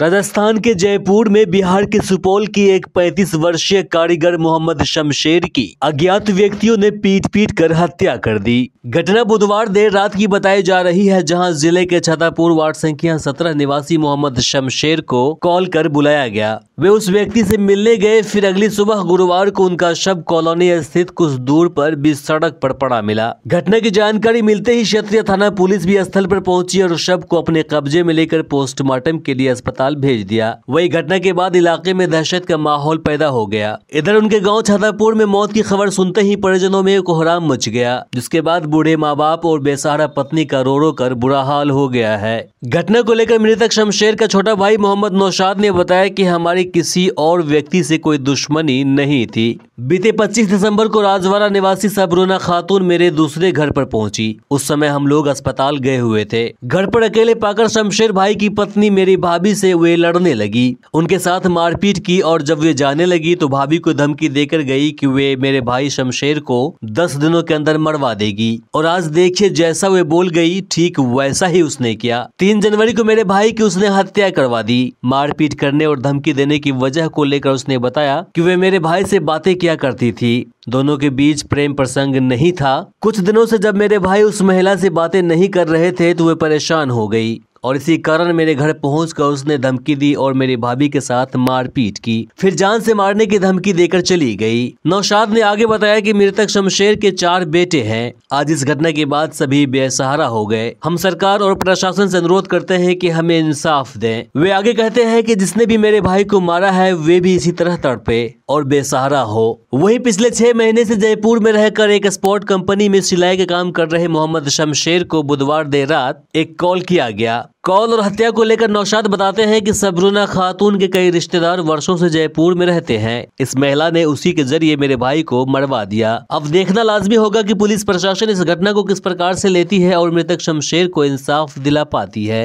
राजस्थान के जयपुर में बिहार के सुपौल की एक 35 वर्षीय कारीगर मोहम्मद शमशेर की अज्ञात व्यक्तियों ने पीट पीट कर हत्या कर दी घटना बुधवार देर रात की बताई जा रही है जहां जिले के छतापुर वार्ड संख्या 17 निवासी मोहम्मद शमशेर को कॉल कर बुलाया गया वे उस व्यक्ति से मिलने गए फिर अगली सुबह गुरुवार को उनका शव कॉलोनी स्थित कुछ दूर पर भी सड़क पर पड़ा मिला घटना की जानकारी मिलते ही क्षेत्रीय थाना पुलिस भी स्थल पर पहुंची और शव को अपने कब्जे में लेकर पोस्टमार्टम के लिए अस्पताल अस्पताल भेज दिया वही घटना के बाद इलाके में दहशत का माहौल पैदा हो गया इधर उनके गाँव छतरपुर में मौत की खबर सुनते ही परिजनों में कोहराम मच गया जिसके बाद बूढ़े माँ बाप और बेसहारा पत्नी का रो रो कर बुरा हाल हो गया है घटना को लेकर मृतक शमशेर का छोटा भाई मोहम्मद नौशाद ने बताया कि हमारी किसी और व्यक्ति से कोई दुश्मनी नहीं थी बीते 25 दिसंबर को राजवाड़ा निवासी सबरूना खातून मेरे दूसरे घर पर पहुंची उस समय हम लोग अस्पताल गए हुए थे घर पर अकेले पाकर शमशेर भाई की पत्नी मेरी भाभी से हुए लड़ने लगी उनके साथ मारपीट की और जब वे जाने लगी तो भाभी को धमकी देकर गई कि वे मेरे भाई शमशेर को दस दिनों के अंदर मरवा देगी और आज देखिए जैसा वे बोल गई ठीक वैसा ही उसने किया तीन जनवरी को मेरे भाई की उसने हत्या करवा दी मारपीट करने और धमकी देने की वजह को लेकर उसने बताया कि वे मेरे भाई से बातें किया करती थी दोनों के बीच प्रेम प्रसंग नहीं था कुछ दिनों से जब मेरे भाई उस महिला से बातें नहीं कर रहे थे तो वे परेशान हो गई और इसी कारण मेरे घर पहुँच उसने धमकी दी और मेरी भाभी के साथ मारपीट की फिर जान से मारने की धमकी देकर चली गई नौशाद ने आगे बताया कि मृतक शमशेर के चार बेटे हैं आज इस घटना के बाद सभी बेसहारा हो गए हम सरकार और प्रशासन से अनुरोध करते हैं कि हमें इंसाफ दें वे आगे कहते हैं कि जिसने भी मेरे भाई को मारा है वे भी इसी तरह तड़पे और बेसहारा हो वही पिछले छह महीने से जयपुर में रहकर एक स्पोर्ट कंपनी में सिलाई का काम कर रहे मोहम्मद शमशेर को बुधवार देर रात एक कॉल किया गया कौल और हत्या को लेकर नौशाद बताते हैं कि सबरूना खातून के कई रिश्तेदार वर्षों से जयपुर में रहते हैं इस महिला ने उसी के जरिए मेरे भाई को मरवा दिया अब देखना लाजमी होगा कि पुलिस प्रशासन इस घटना को किस प्रकार से लेती है और मृतक शमशेर को इंसाफ दिला पाती है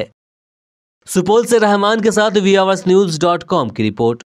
सुपौल से रहमान के साथ वी न्यूज डॉट कॉम की रिपोर्ट